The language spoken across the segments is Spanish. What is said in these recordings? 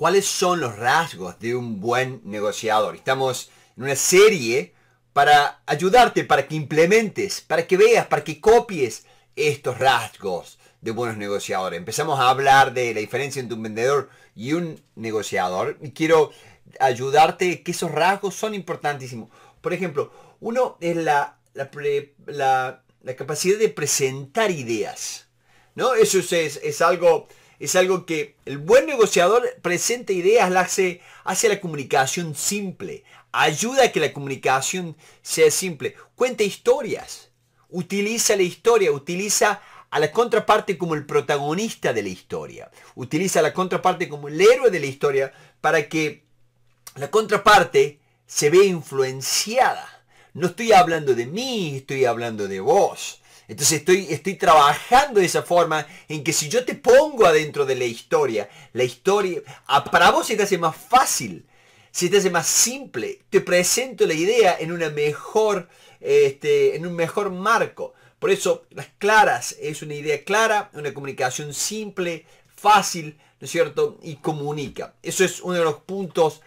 ¿Cuáles son los rasgos de un buen negociador? Estamos en una serie para ayudarte, para que implementes, para que veas, para que copies estos rasgos de buenos negociadores. Empezamos a hablar de la diferencia entre un vendedor y un negociador. Y quiero ayudarte que esos rasgos son importantísimos. Por ejemplo, uno es la, la, capacidad de presentar ideas. ¿no? Eso es, es algo es algo que el buen negociador presenta ideas, hace, hace la comunicación simple, ayuda a que la comunicación sea simple, cuenta historias, utiliza la historia, utiliza a la contraparte como el protagonista de la historia, utiliza a la contraparte como el héroe de la historia para que la contraparte se vea influenciada. No estoy hablando de mí, estoy hablando de vos entonces estoy, estoy trabajando de esa forma en que si yo te pongo adentro de la historia, la historia, para vos se te hace más fácil, se te hace más simple. Te presento la idea en una mejor, este, en un mejor marco. Por eso, las claras es una idea clara, una comunicación simple, fácil, ¿no es cierto? Y comunica. Eso es uno de los puntos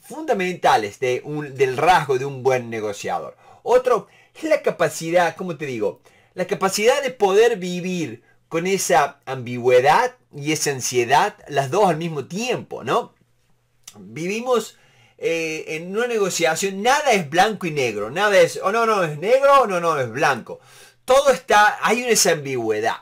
fundamentales de un, del rasgo de un buen negociador. Otro es la capacidad, ¿cómo te digo? La capacidad de poder vivir con esa ambigüedad y esa ansiedad, las dos al mismo tiempo, ¿no? Vivimos eh, en una negociación, nada es blanco y negro, nada es, o oh, no, no es negro, o no, no es blanco. Todo está, hay una esa ambigüedad.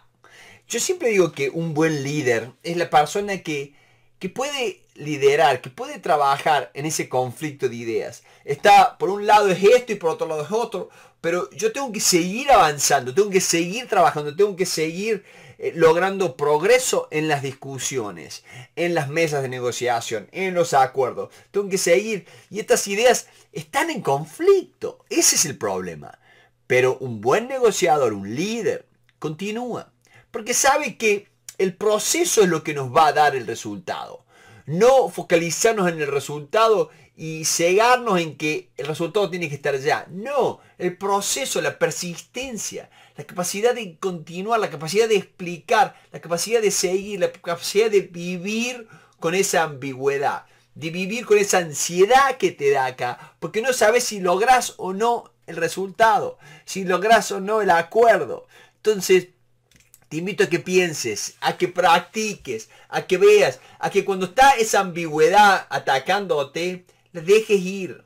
Yo siempre digo que un buen líder es la persona que que puede liderar, que puede trabajar en ese conflicto de ideas. Está, por un lado es esto y por otro lado es otro, pero yo tengo que seguir avanzando, tengo que seguir trabajando, tengo que seguir eh, logrando progreso en las discusiones, en las mesas de negociación, en los acuerdos. Tengo que seguir. Y estas ideas están en conflicto. Ese es el problema. Pero un buen negociador, un líder, continúa. Porque sabe que el proceso es lo que nos va a dar el resultado. No focalizarnos en el resultado y cegarnos en que el resultado tiene que estar ya. No, el proceso, la persistencia, la capacidad de continuar, la capacidad de explicar, la capacidad de seguir, la capacidad de vivir con esa ambigüedad, de vivir con esa ansiedad que te da acá, porque no sabes si logras o no el resultado, si logras o no el acuerdo. Entonces, te invito a que pienses, a que practiques, a que veas, a que cuando está esa ambigüedad atacándote, la dejes ir.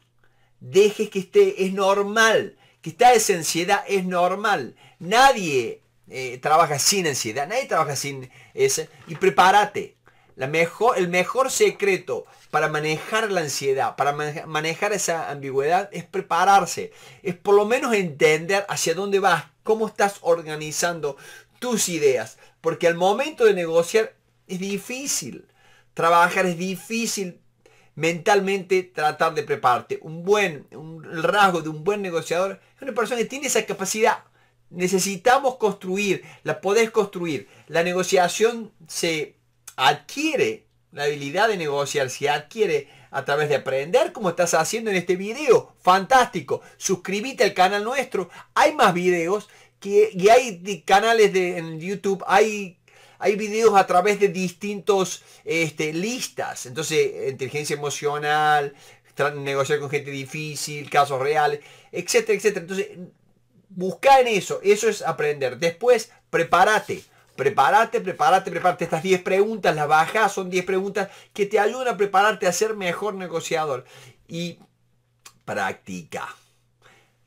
Dejes que esté, es normal. Que está esa ansiedad, es normal. Nadie eh, trabaja sin ansiedad, nadie trabaja sin esa. Y prepárate. el mejor secreto para manejar la ansiedad, para manejar esa ambigüedad, es prepararse. Es por lo menos entender hacia dónde vas, cómo estás organizando tus ideas. Porque al momento de negociar es difícil. Trabajar es difícil mentalmente tratar de prepararte. Un buen rasgo de un buen negociador es una persona que tiene esa capacidad. Necesitamos construir, la podés construir. La negociación se adquiere, la habilidad de negociar se adquiere a través de aprender como estás haciendo en este video. Fantástico. Suscríbete al canal nuestro. Hay más videos y hay canales de, en YouTube, hay hay videos a través de distintos este, listas. Entonces, inteligencia emocional, negociar con gente difícil, casos reales, etcétera, etcétera. Entonces, busca en eso. Eso es aprender. Después, prepárate. Prepárate, prepárate, prepárate. Estas 10 preguntas, las bajas, son 10 preguntas que te ayudan a prepararte a ser mejor negociador. Y práctica.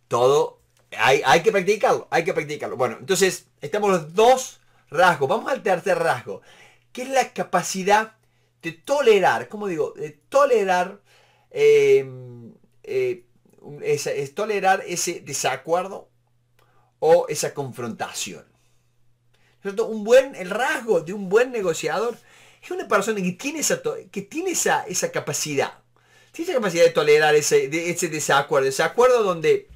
Todo hay, que practicarlo, hay que practicarlo. Bueno, entonces estamos los dos rasgos. Vamos al tercer rasgo, que es la capacidad de tolerar, como digo, de tolerar, em, eh, es, tolerar ese desacuerdo o esa confrontación. Un buen, el rasgo de un buen negociador es una persona que tiene esa, que tiene esa, capacidad. Tiene esa capacidad de tolerar ese, desacuerdo, ese desacuerdo. Desacuerdo donde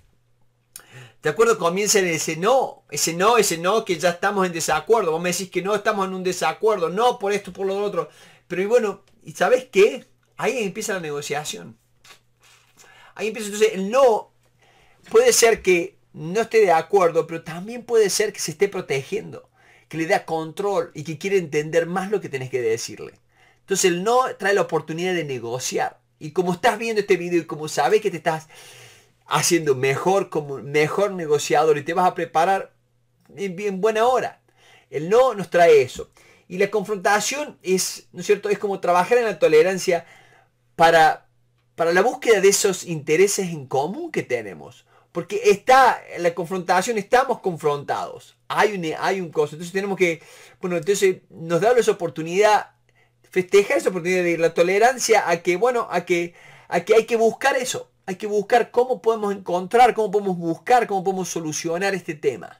¿De acuerdo? Comienza en ese no, ese no, ese no, que ya estamos en desacuerdo. Vos me decís que no, estamos en un desacuerdo, no por esto, por lo otro. Pero y bueno, ¿y sabes qué? Ahí empieza la negociación. Ahí empieza entonces el no. Puede ser que no esté de acuerdo, pero también puede ser que se esté protegiendo, que le da control y que quiere entender más lo que tenés que decirle. Entonces el no trae la oportunidad de negociar. Y como estás viendo este video y como sabes que te estás haciendo mejor, como mejor negociador y te vas a preparar en, buena hora. El no nos trae eso. Y la confrontación es, ¿no es cierto?, es como trabajar en la tolerancia para, para la búsqueda de esos intereses en común que tenemos. Porque está la confrontación, estamos confrontados. Hay un, hay un costo. Entonces tenemos que, bueno, entonces nos da esa oportunidad, festeja esa oportunidad de la tolerancia a que, bueno, a que, a que hay que buscar eso hay que buscar cómo podemos encontrar, cómo podemos buscar, cómo podemos solucionar este tema.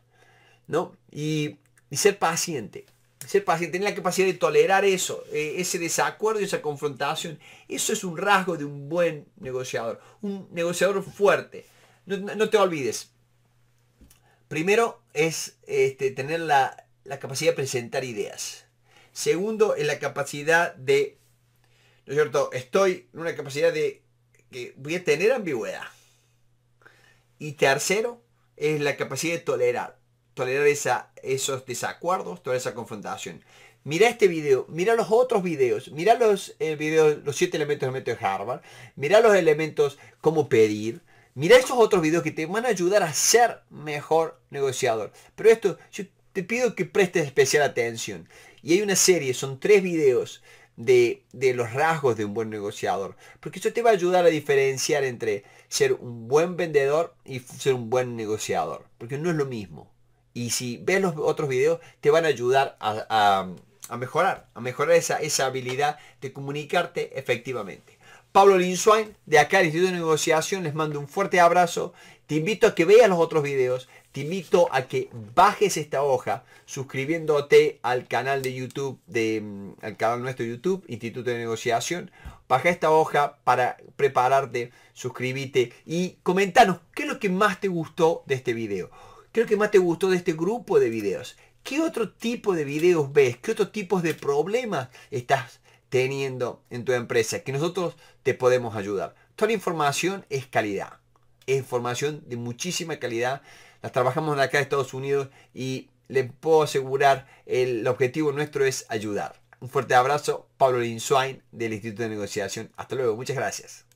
¿no? Y, ser paciente. Ser paciente, tener la capacidad de tolerar eso, eh, ese desacuerdo esa confrontación. Eso es un rasgo de un buen negociador, un negociador fuerte. No, te olvides. Primero es este, tener la, la capacidad de presentar ideas. Segundo es la capacidad de, ¿no es cierto? Estoy en una capacidad de que voy a tener ambigüedad. Y tercero, es la capacidad de tolerar. Tolerar esa, esos desacuerdos, toda esa confrontación. Mira este video, mira los otros videos, mira los, los siete elementos del método de Harvard, mira los elementos como pedir, mira esos otros videos que te van a ayudar a ser mejor negociador. Pero esto, yo te pido que prestes especial atención. Y hay una serie, son tres videos de, los rasgos de un buen negociador. Porque eso te va a ayudar a diferenciar entre ser un buen vendedor y ser un buen negociador. Porque no es lo mismo. Y si ves los otros videos, te van a ayudar a, mejorar, a mejorar esa, esa, habilidad de comunicarte efectivamente. Pablo Linsuain, de acá Instituto de Negociación, les mando un fuerte abrazo te invito a que veas los otros videos, te invito a que bajes esta hoja suscribiéndote al canal de YouTube, de, mm, al canal nuestro YouTube, Instituto de Negociación. Baja esta hoja para prepararte, suscríbete y comentanos qué es lo que más te gustó de este video. ¿Qué es lo que más te gustó de este grupo de videos? ¿Qué otro tipo de videos ves? ¿Qué otro tipo de problemas estás teniendo en tu empresa? Que nosotros te podemos ayudar. Toda la información es calidad información de muchísima calidad. Las trabajamos acá de Estados Unidos y les puedo asegurar, el, objetivo nuestro es ayudar. Un fuerte abrazo, Pablo Linswine del Instituto de Negociación. Hasta luego, muchas gracias.